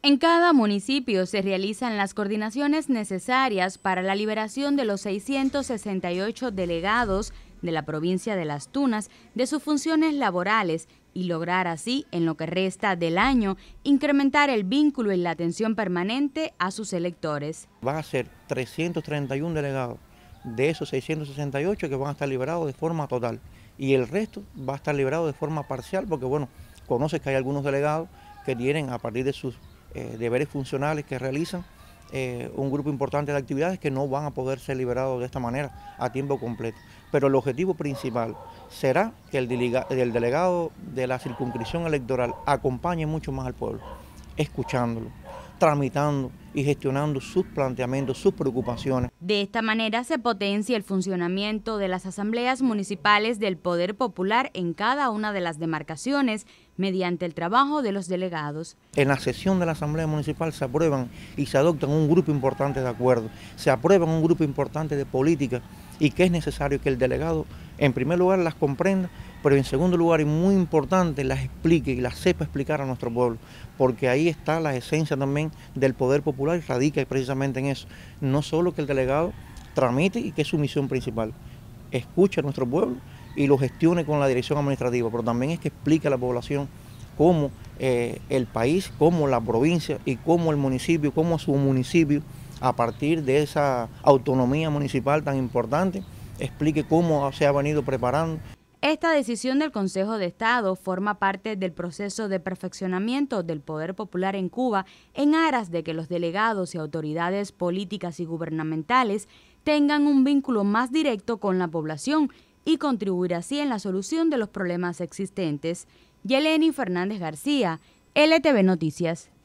En cada municipio se realizan las coordinaciones necesarias para la liberación de los 668 delegados de la provincia de Las Tunas de sus funciones laborales y lograr así, en lo que resta del año, incrementar el vínculo y la atención permanente a sus electores. Van a ser 331 delegados de esos 668 que van a estar liberados de forma total y el resto va a estar liberado de forma parcial porque, bueno, conoces que hay algunos delegados que tienen a partir de sus eh, deberes funcionales que realizan eh, un grupo importante de actividades que no van a poder ser liberados de esta manera a tiempo completo. Pero el objetivo principal será que el, el delegado de la circunscripción electoral acompañe mucho más al pueblo, escuchándolo, tramitando y gestionando sus planteamientos, sus preocupaciones. De esta manera se potencia el funcionamiento de las asambleas municipales del Poder Popular en cada una de las demarcaciones mediante el trabajo de los delegados. En la sesión de la Asamblea Municipal se aprueban y se adoptan un grupo importante de acuerdos, se aprueban un grupo importante de políticas y que es necesario que el delegado en primer lugar las comprenda, pero en segundo lugar y muy importante las explique y las sepa explicar a nuestro pueblo, porque ahí está la esencia también del poder popular y radica precisamente en eso. No solo que el delegado tramite y que es su misión principal, escuche a nuestro pueblo y lo gestione con la dirección administrativa, pero también es que explique a la población cómo eh, el país, cómo la provincia y cómo el municipio, cómo su municipio, a partir de esa autonomía municipal tan importante, explique cómo se ha venido preparando. Esta decisión del Consejo de Estado forma parte del proceso de perfeccionamiento del poder popular en Cuba en aras de que los delegados y autoridades políticas y gubernamentales tengan un vínculo más directo con la población y contribuir así en la solución de los problemas existentes. Yeleni Fernández García, LTV Noticias.